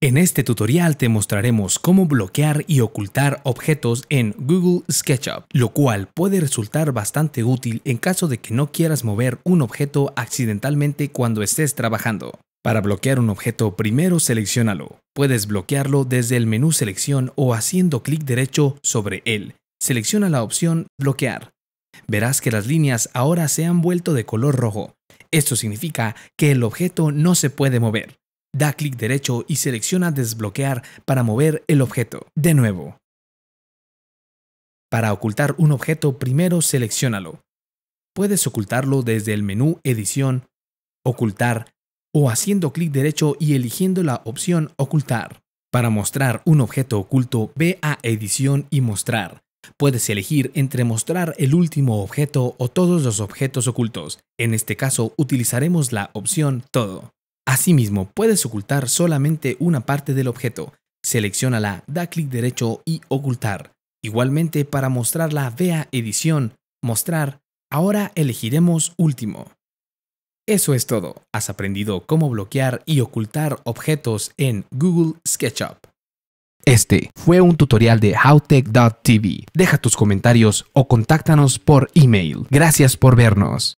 En este tutorial te mostraremos cómo bloquear y ocultar objetos en Google SketchUp, lo cual puede resultar bastante útil en caso de que no quieras mover un objeto accidentalmente cuando estés trabajando. Para bloquear un objeto primero seleccionalo. Puedes bloquearlo desde el menú selección o haciendo clic derecho sobre él. Selecciona la opción bloquear. Verás que las líneas ahora se han vuelto de color rojo. Esto significa que el objeto no se puede mover. Da clic derecho y selecciona Desbloquear para mover el objeto. De nuevo. Para ocultar un objeto, primero seleccionalo. Puedes ocultarlo desde el menú Edición, Ocultar, o haciendo clic derecho y eligiendo la opción Ocultar. Para mostrar un objeto oculto, ve a Edición y Mostrar. Puedes elegir entre mostrar el último objeto o todos los objetos ocultos. En este caso, utilizaremos la opción Todo. Asimismo, puedes ocultar solamente una parte del objeto. Selecciónala, da clic derecho y ocultar. Igualmente, para mostrarla, vea Edición, Mostrar. Ahora elegiremos Último. Eso es todo. Has aprendido cómo bloquear y ocultar objetos en Google SketchUp. Este fue un tutorial de howtech.tv. Deja tus comentarios o contáctanos por email. Gracias por vernos.